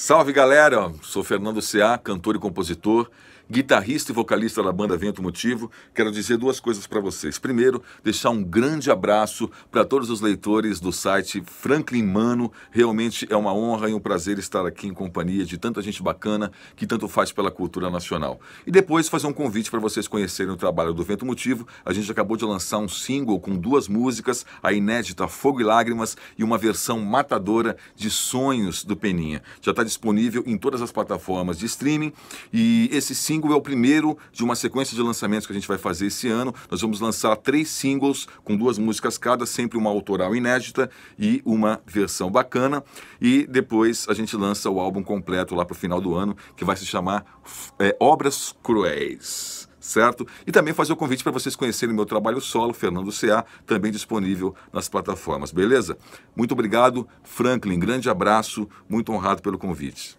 Salve galera, sou Fernando Ceá, cantor e compositor, guitarrista e vocalista da banda Vento Motivo. Quero dizer duas coisas para vocês. Primeiro, deixar um grande abraço para todos os leitores do site Franklin Mano. Realmente é uma honra e um prazer estar aqui em companhia de tanta gente bacana que tanto faz pela cultura nacional. E depois fazer um convite para vocês conhecerem o trabalho do Vento Motivo. A gente acabou de lançar um single com duas músicas, a inédita Fogo e Lágrimas e uma versão matadora de Sonhos do Peninha. Já está disponível em todas as plataformas de streaming. E esse single é o primeiro de uma sequência de lançamentos que a gente vai fazer esse ano. Nós vamos lançar três singles com duas músicas cada, sempre uma autoral inédita e uma versão bacana. E depois a gente lança o álbum completo lá para o final do ano, que vai se chamar é, Obras Cruéis certo? E também fazer o convite para vocês conhecerem meu trabalho solo, Fernando CA, também disponível nas plataformas, beleza? Muito obrigado, Franklin, grande abraço, muito honrado pelo convite.